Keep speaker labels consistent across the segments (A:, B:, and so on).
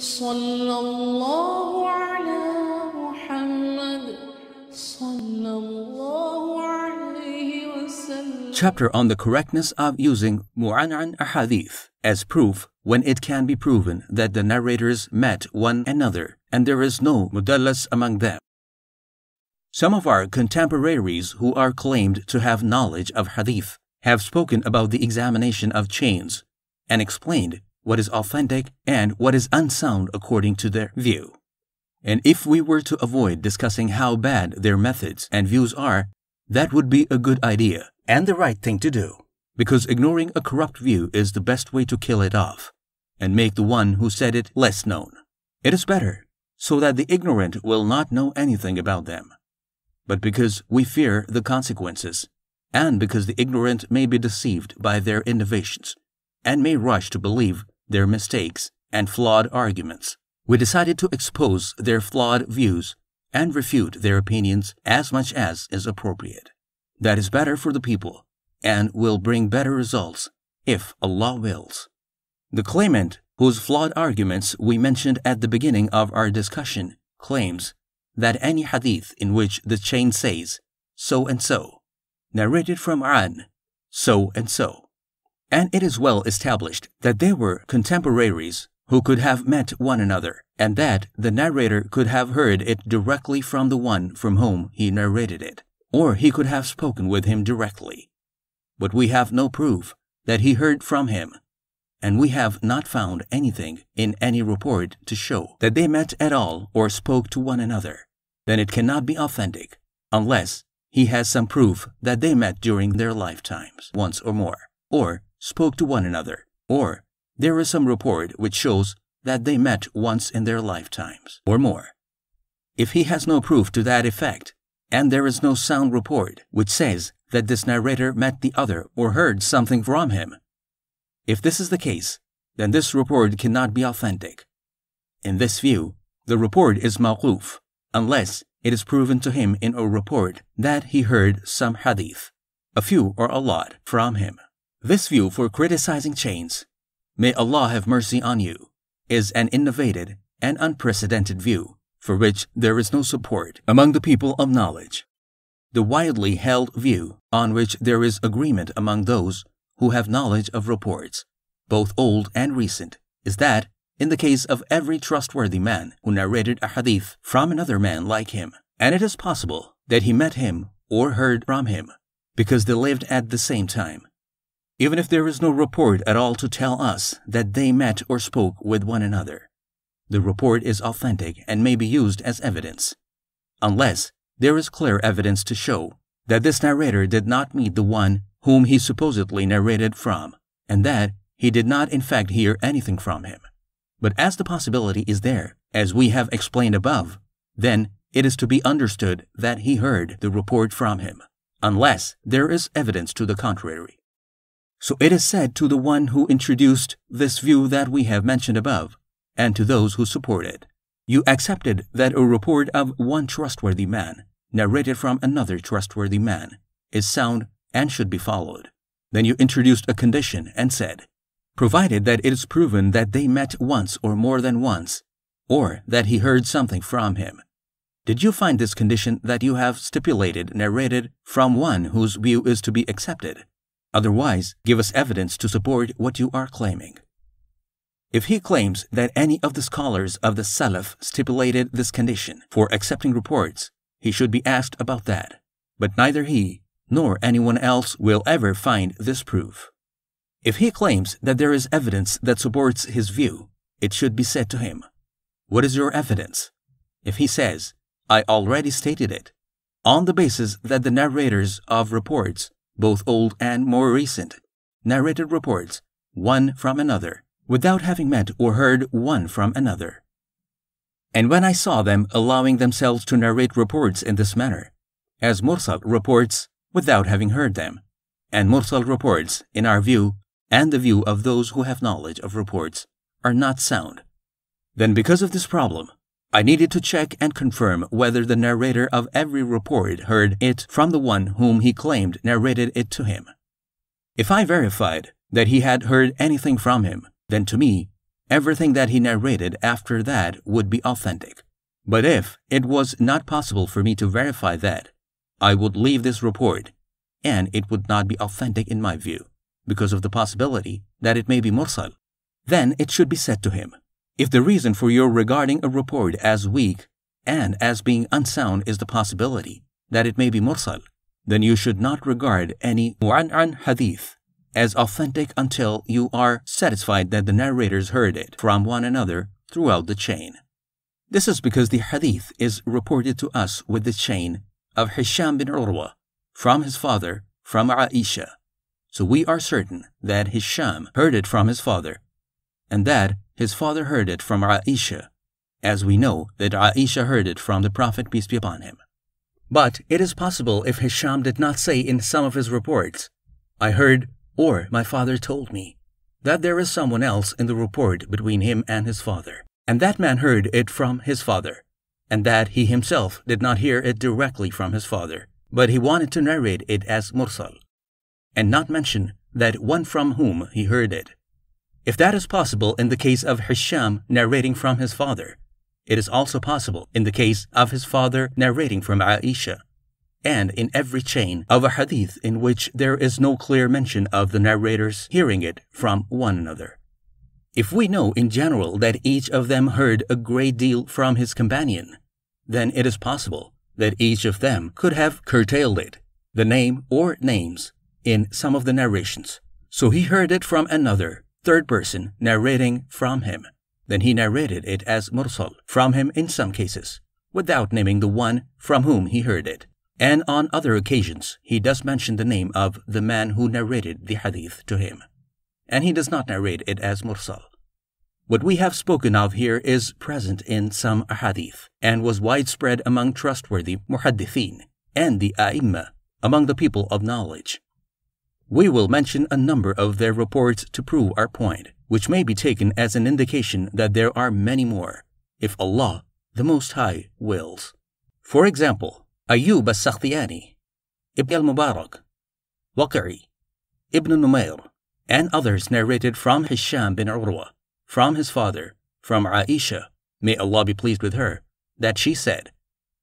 A: Chapter on the correctness of using mu'an'an ahadith as proof when it can be proven that the narrators met one another and there is no mudallas among them. Some of our contemporaries who are claimed to have knowledge of hadith have spoken about the examination of chains and explained what is authentic, and what is unsound according to their view. And if we were to avoid discussing how bad their methods and views are, that would be a good idea and the right thing to do, because ignoring a corrupt view is the best way to kill it off and make the one who said it less known. It is better, so that the ignorant will not know anything about them. But because we fear the consequences, and because the ignorant may be deceived by their innovations, and may rush to believe their mistakes, and flawed arguments. We decided to expose their flawed views and refute their opinions as much as is appropriate. That is better for the people and will bring better results if Allah wills. The claimant, whose flawed arguments we mentioned at the beginning of our discussion, claims that any hadith in which the chain says so and so, narrated from An, so and so, and it is well established that they were contemporaries who could have met one another, and that the narrator could have heard it directly from the one from whom he narrated it, or he could have spoken with him directly. But we have no proof that he heard from him, and we have not found anything in any report to show that they met at all or spoke to one another. Then it cannot be authentic, unless he has some proof that they met during their lifetimes, once or more, or spoke to one another, or there is some report which shows that they met once in their lifetimes or more. If he has no proof to that effect, and there is no sound report which says that this narrator met the other or heard something from him, if this is the case, then this report cannot be authentic. In this view, the report is mawquf, unless it is proven to him in a report that he heard some hadith, a few or a lot, from him. This view for criticizing chains, may Allah have mercy on you, is an innovated and unprecedented view for which there is no support among the people of knowledge. The widely held view on which there is agreement among those who have knowledge of reports, both old and recent, is that, in the case of every trustworthy man who narrated a hadith from another man like him, and it is possible that he met him or heard from him, because they lived at the same time, even if there is no report at all to tell us that they met or spoke with one another. The report is authentic and may be used as evidence, unless there is clear evidence to show that this narrator did not meet the one whom he supposedly narrated from, and that he did not in fact hear anything from him. But as the possibility is there, as we have explained above, then it is to be understood that he heard the report from him, unless there is evidence to the contrary. So it is said to the one who introduced this view that we have mentioned above, and to those who support it. You accepted that a report of one trustworthy man, narrated from another trustworthy man, is sound and should be followed. Then you introduced a condition and said, provided that it is proven that they met once or more than once, or that he heard something from him. Did you find this condition that you have stipulated narrated from one whose view is to be accepted? Otherwise, give us evidence to support what you are claiming. If he claims that any of the scholars of the Salaf stipulated this condition for accepting reports, he should be asked about that. But neither he nor anyone else will ever find this proof. If he claims that there is evidence that supports his view, it should be said to him, What is your evidence? If he says, I already stated it, on the basis that the narrators of reports both old and more recent, narrated reports, one from another, without having met or heard one from another. And when I saw them allowing themselves to narrate reports in this manner, as Mursal reports without having heard them, and Mursal reports, in our view, and the view of those who have knowledge of reports, are not sound, then because of this problem, I needed to check and confirm whether the narrator of every report heard it from the one whom he claimed narrated it to him. If I verified that he had heard anything from him, then to me, everything that he narrated after that would be authentic. But if it was not possible for me to verify that, I would leave this report, and it would not be authentic in my view, because of the possibility that it may be Mursal. Then it should be said to him, if the reason for your regarding a report as weak and as being unsound is the possibility that it may be mursal, then you should not regard any mu'an'an hadith as authentic until you are satisfied that the narrators heard it from one another throughout the chain. This is because the hadith is reported to us with the chain of Hisham bin Urwa from his father from Aisha. So we are certain that Hisham heard it from his father and that his father heard it from Aisha, as we know that Aisha heard it from the Prophet peace be upon him. But it is possible if Hisham did not say in some of his reports, I heard or my father told me, that there is someone else in the report between him and his father, and that man heard it from his father, and that he himself did not hear it directly from his father, but he wanted to narrate it as Mursal, and not mention that one from whom he heard it. If that is possible in the case of Hisham narrating from his father, it is also possible in the case of his father narrating from Aisha, and in every chain of a hadith in which there is no clear mention of the narrators hearing it from one another. If we know in general that each of them heard a great deal from his companion, then it is possible that each of them could have curtailed it, the name or names, in some of the narrations. So he heard it from another third person narrating from him. Then he narrated it as mursal, from him in some cases, without naming the one from whom he heard it. And on other occasions, he does mention the name of the man who narrated the hadith to him. And he does not narrate it as mursal. What we have spoken of here is present in some hadith and was widespread among trustworthy muhaddithin and the ai am among the people of knowledge. We will mention a number of their reports to prove our point, which may be taken as an indication that there are many more, if Allah, the Most High, wills. For example, Ayub al-Sakhtiyani, Ibn al-Mubarak, Waqari, Ibn Numair, and others narrated from Hisham bin Urwa, from his father, from Aisha, may Allah be pleased with her, that she said,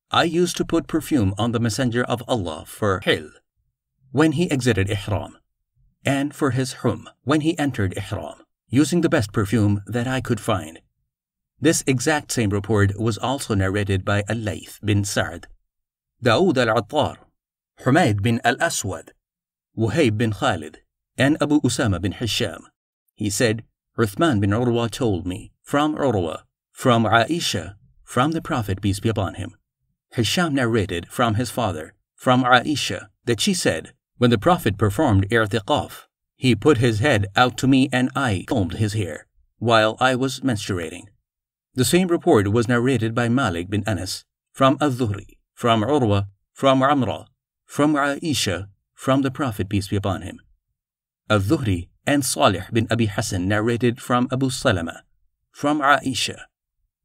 A: I used to put perfume on the Messenger of Allah for Hil, when he exited Ihram, and for his Hum when he entered Ihram, using the best perfume that I could find. This exact same report was also narrated by Al-Layth bin Sa'd, al-Attar, Humayd bin al-Aswad, Wahayb bin Khalid, and Abu Usama bin Hisham. He said, Uthman bin Urwa told me, from Urwa, from Aisha, from the Prophet, peace be upon him. Hisham narrated from his father, from Aisha, that she said, when the Prophet performed irtiqaf, he put his head out to me and I combed his hair while I was menstruating. The same report was narrated by Malik bin Anas from az from Urwa, from Amra, from Aisha, from the Prophet peace be upon him. az and Salih bin Abi Hassan narrated from Abu Salama, from Aisha.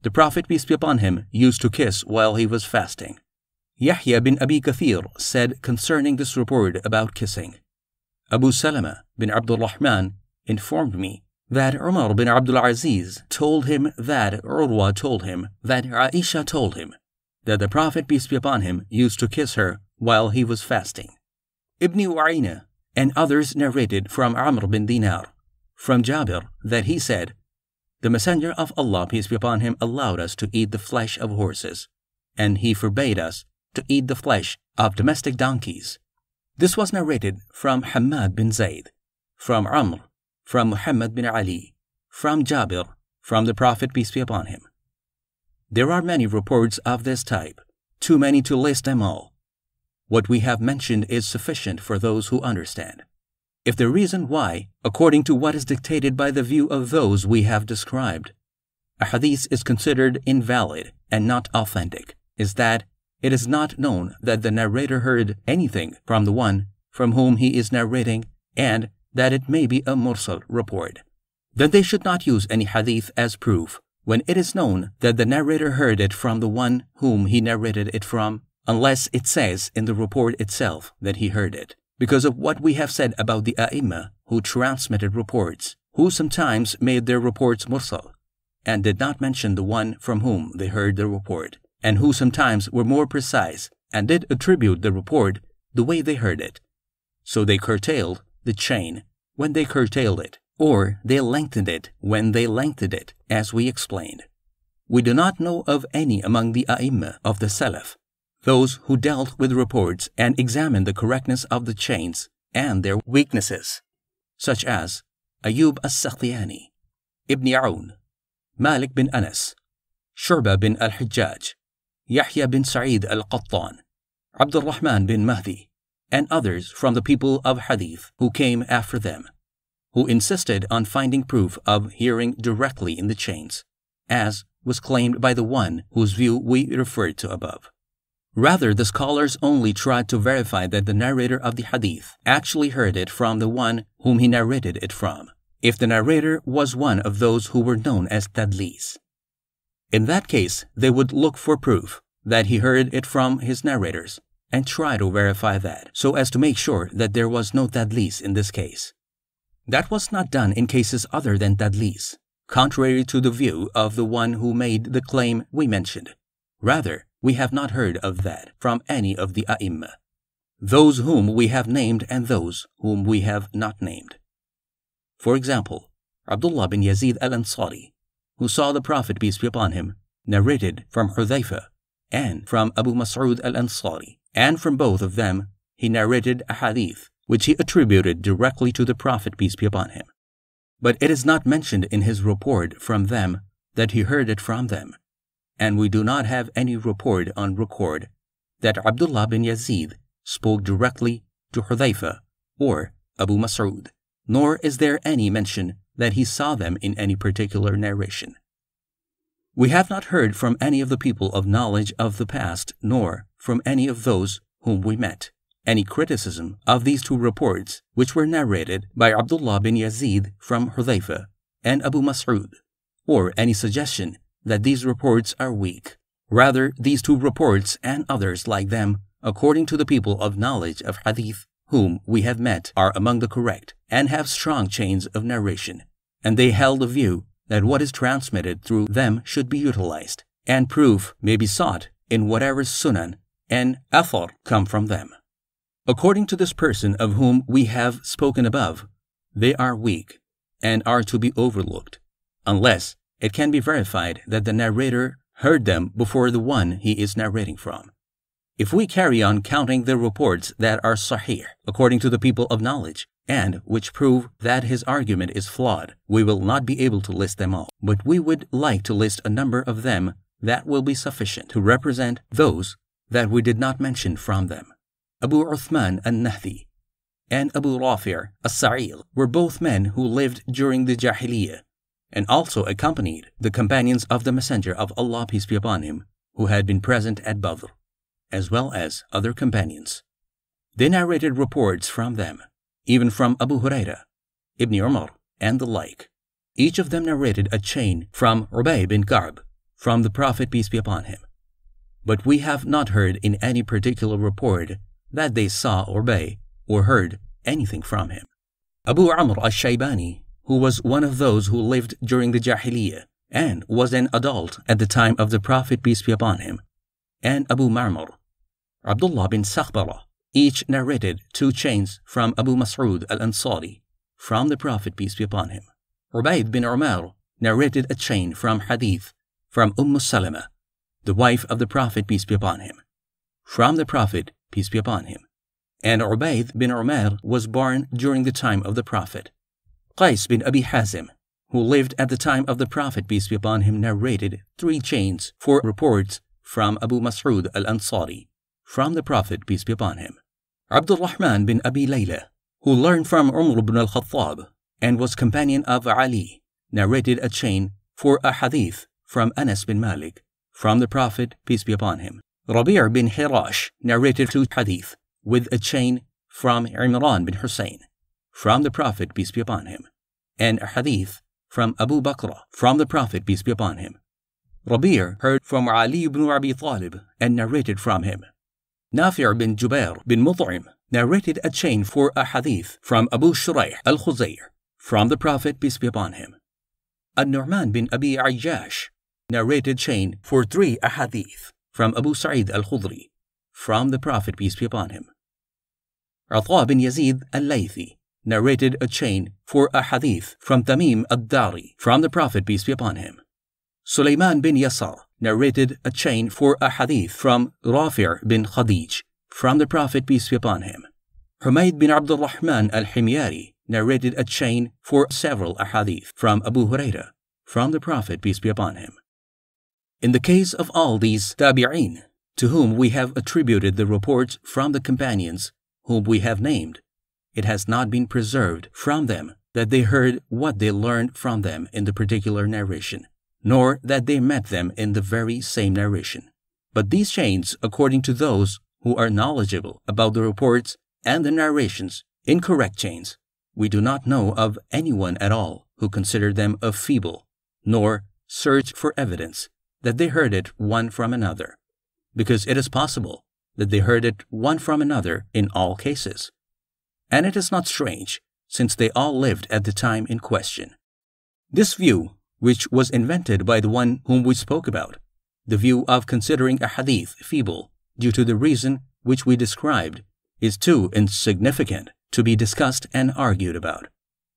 A: The Prophet peace be upon him used to kiss while he was fasting. Yahya bin Abi Kathir said concerning this report about kissing, Abu Salama bin Abdul Rahman informed me that Umar bin Abdul Aziz told him that Urwa told him that Aisha told him that the Prophet peace be upon him used to kiss her while he was fasting. Ibn U'ayna and others narrated from Amr bin Dinar, from Jabir, that he said, The Messenger of Allah peace be upon him allowed us to eat the flesh of horses, and he forbade us to eat the flesh of domestic donkeys. This was narrated from Hamad bin Zayd, from Amr, from Muhammad bin Ali, from Jabir, from the Prophet peace be upon him. There are many reports of this type, too many to list them all. What we have mentioned is sufficient for those who understand. If the reason why, according to what is dictated by the view of those we have described, a hadith is considered invalid and not authentic, is that it is not known that the narrator heard anything from the one from whom he is narrating and that it may be a mursal report. That they should not use any hadith as proof when it is known that the narrator heard it from the one whom he narrated it from, unless it says in the report itself that he heard it, because of what we have said about the ai who transmitted reports, who sometimes made their reports mursal, and did not mention the one from whom they heard the report and who sometimes were more precise and did attribute the report the way they heard it. So they curtailed the chain when they curtailed it, or they lengthened it when they lengthened it, as we explained. We do not know of any among the A'immah of the Salaf, those who dealt with reports and examined the correctness of the chains and their weaknesses, such as Ayub as-Sakhtiyani, Ibn Aoun, Malik bin Anas, Shurba bin al-Hijjaj, Yahya bin Sa'id al Qattan, Abd rahman bin Mahdi, and others from the people of Hadith who came after them, who insisted on finding proof of hearing directly in the chains, as was claimed by the one whose view we referred to above. Rather, the scholars only tried to verify that the narrator of the Hadith actually heard it from the one whom he narrated it from, if the narrator was one of those who were known as Tadlis. In that case, they would look for proof that he heard it from his narrators and try to verify that so as to make sure that there was no tadlis in this case. That was not done in cases other than tadlis, contrary to the view of the one who made the claim we mentioned. Rather, we have not heard of that from any of the A'imma, those whom we have named and those whom we have not named. For example, Abdullah bin Yazid al Ansari who saw the Prophet, peace be upon him, narrated from Hudhaifa and from Abu Mas'ud al Ansari, and from both of them he narrated a hadith which he attributed directly to the Prophet, peace be upon him. But it is not mentioned in his report from them that he heard it from them, and we do not have any report on record that Abdullah bin Yazid spoke directly to Hudhaifa or Abu Mas'ud, nor is there any mention that he saw them in any particular narration. We have not heard from any of the people of knowledge of the past, nor from any of those whom we met, any criticism of these two reports, which were narrated by Abdullah bin Yazid from Hudayfa and Abu Mas'ud, or any suggestion that these reports are weak. Rather, these two reports and others like them, according to the people of knowledge of Hadith, whom we have met, are among the correct and have strong chains of narration and they held a view that what is transmitted through them should be utilized, and proof may be sought in whatever sunan and athar come from them. According to this person of whom we have spoken above, they are weak and are to be overlooked, unless it can be verified that the narrator heard them before the one he is narrating from. If we carry on counting the reports that are sahih, according to the people of knowledge, and which prove that his argument is flawed. We will not be able to list them all, but we would like to list a number of them that will be sufficient to represent those that we did not mention from them. Abu Uthman al-Nahdi and Abu Rafir as-Sa'il were both men who lived during the Jahiliyyah and also accompanied the companions of the Messenger of Allah peace be upon him who had been present at Badr, as well as other companions. They narrated reports from them even from Abu Huraira, Ibn Umar, and the like. Each of them narrated a chain from Ubay bin Garb, from the Prophet peace be upon him. But we have not heard in any particular report that they saw Ubay or heard anything from him. Abu Amr al-Shaybani, who was one of those who lived during the Jahiliyyah and was an adult at the time of the Prophet peace be upon him, and Abu Marmur, Abdullah bin Sakhbara, each narrated two chains from Abu Mas'ud al Ansari, from the Prophet, peace be upon him. Ubayd bin Umar narrated a chain from Hadith, from Umm Salama, the wife of the Prophet, peace be upon him, from the Prophet, peace be upon him. And Ubayd bin Umar was born during the time of the Prophet. Qais bin Abi Hazim, who lived at the time of the Prophet, peace be upon him, narrated three chains, for reports from Abu Mas'ud al Ansari from the Prophet, peace be upon him, Abdul Rahman bin Abi Layla, who learned from Umar ibn al Khattab and was companion of Ali, narrated a chain for a hadith from Anas bin Malik, from the Prophet, peace be upon him. Rabi' bin Hirash narrated two hadith with a chain from Imran bin Hussein, from the Prophet, peace be upon him, and a hadith from Abu Bakr, from the Prophet, peace be upon him. Rabi' heard from Ali ibn Abi Talib and narrated from him. Nafir bin Jubair bin Mut'im narrated a chain for a hadith from Abu Shuraih al-Khuzayr from the Prophet, peace be upon him. An-Nu'man bin Abi Ayyash narrated chain for three hadith from Abu Sa'id al-Khudri from the Prophet, peace be upon him. Atha bin Yazid al-Laythi narrated a chain for a hadith from Tamim ad-Dari from the Prophet, peace be upon him. Sulaiman bin Yasar narrated a chain for a hadith from Rafir bin Khadij, from the Prophet peace be upon him. Humayd bin Abdul Rahman al-Himyari narrated a chain for several ahadith from Abu Huraira, from the Prophet peace be upon him. In the case of all these tabi'in, to whom we have attributed the reports from the companions whom we have named, it has not been preserved from them that they heard what they learned from them in the particular narration, nor that they met them in the very same narration. But these chains, according to those who are knowledgeable about the reports and the narrations, incorrect chains. We do not know of anyone at all who considered them a feeble, nor searched for evidence that they heard it one from another, because it is possible that they heard it one from another in all cases. And it is not strange, since they all lived at the time in question. This view which was invented by the one whom we spoke about, the view of considering a hadith feeble due to the reason which we described is too insignificant to be discussed and argued about,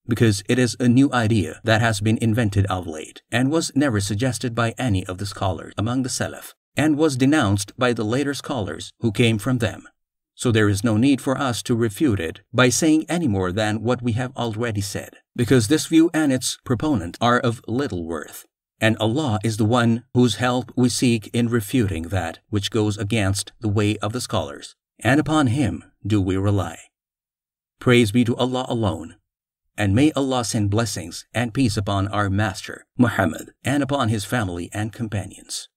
A: because it is a new idea that has been invented of late and was never suggested by any of the scholars among the Salaf and was denounced by the later scholars who came from them so there is no need for us to refute it by saying any more than what we have already said, because this view and its proponent are of little worth. And Allah is the one whose help we seek in refuting that which goes against the way of the scholars, and upon Him do we rely. Praise be to Allah alone. And may Allah send blessings and peace upon our Master, Muhammad, and upon his family and companions.